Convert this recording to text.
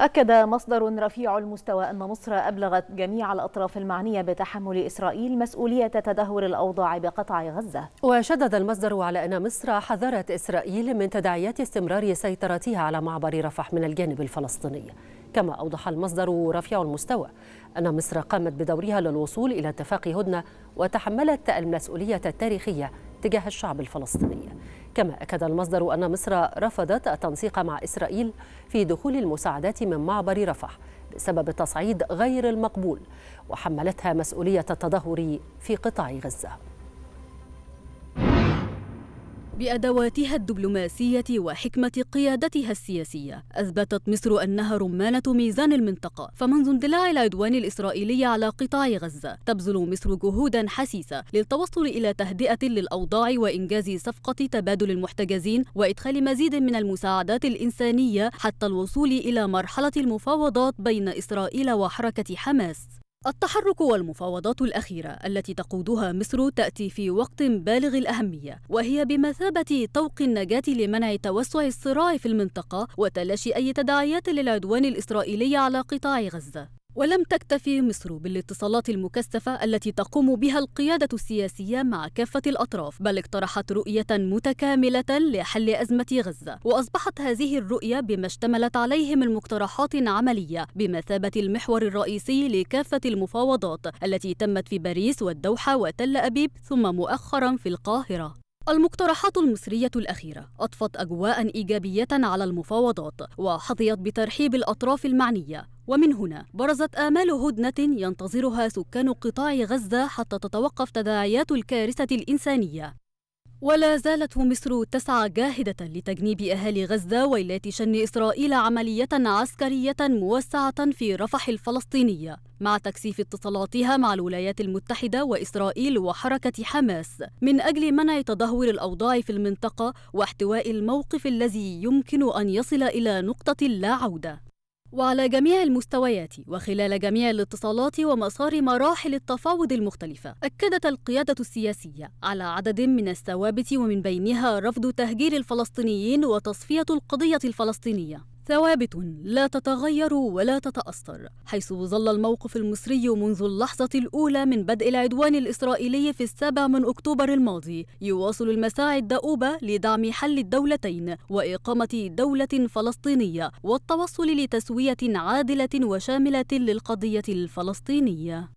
أكد مصدر رفيع المستوى أن مصر أبلغت جميع الأطراف المعنية بتحمل إسرائيل مسؤولية تدهور الأوضاع بقطاع غزة وشدد المصدر على أن مصر حذرت إسرائيل من تداعيات استمرار سيطرتها على معبر رفح من الجانب الفلسطيني كما أوضح المصدر رفيع المستوى أن مصر قامت بدورها للوصول إلى اتفاق هدنة وتحملت المسؤولية التاريخية تجاه الشعب الفلسطيني كما أكد المصدر أن مصر رفضت التنسيق مع إسرائيل في دخول المساعدات من معبر رفح بسبب تصعيد غير المقبول وحملتها مسؤولية التدهور في قطاع غزة بأدواتها الدبلوماسية وحكمة قيادتها السياسية أثبتت مصر أنها رمانة ميزان المنطقة فمنذ اندلاع العدوان الإسرائيلي على قطاع غزة تبذل مصر جهودا حسيسة للتوصل إلى تهدئة للأوضاع وإنجاز صفقة تبادل المحتجزين وإدخال مزيد من المساعدات الإنسانية حتى الوصول إلى مرحلة المفاوضات بين إسرائيل وحركة حماس التحرك والمفاوضات الأخيرة التي تقودها مصر تأتي في وقت بالغ الأهمية وهي بمثابة طوق النجاة لمنع توسع الصراع في المنطقة وتلاشي أي تداعيات للعدوان الإسرائيلي على قطاع غزة ولم تكتفي مصر بالاتصالات المكثفة التي تقوم بها القيادة السياسية مع كافة الأطراف بل اقترحت رؤية متكاملة لحل أزمة غزة وأصبحت هذه الرؤية بما اشتملت عليه من مقترحات عملية بمثابة المحور الرئيسي لكافة المفاوضات التي تمت في باريس والدوحة وتل أبيب ثم مؤخرا في القاهرة المقترحات المصرية الأخيرة أضفت أجواء إيجابية على المفاوضات وحظيت بترحيب الأطراف المعنية ومن هنا برزت آمال هدنة ينتظرها سكان قطاع غزة حتى تتوقف تداعيات الكارثة الإنسانية ولا زالت مصر تسعى جاهدة لتجنيب أهالي غزة ويلات شن إسرائيل عملية عسكرية موسعة في رفح الفلسطينية مع تكثيف اتصالاتها مع الولايات المتحدة وإسرائيل وحركة حماس من أجل منع تدهور الأوضاع في المنطقة واحتواء الموقف الذي يمكن أن يصل إلى نقطة لا عودة وعلى جميع المستويات وخلال جميع الاتصالات ومسار مراحل التفاوض المختلفة أكدت القيادة السياسية على عدد من الثوابت ومن بينها رفض تهجير الفلسطينيين وتصفية القضية الفلسطينية ثوابت لا تتغير ولا تتأثر حيث ظل الموقف المصري منذ اللحظة الأولى من بدء العدوان الإسرائيلي في السابع من أكتوبر الماضي يواصل المساعي الدؤوبة لدعم حل الدولتين وإقامة دولة فلسطينية والتوصل لتسوية عادلة وشاملة للقضية الفلسطينية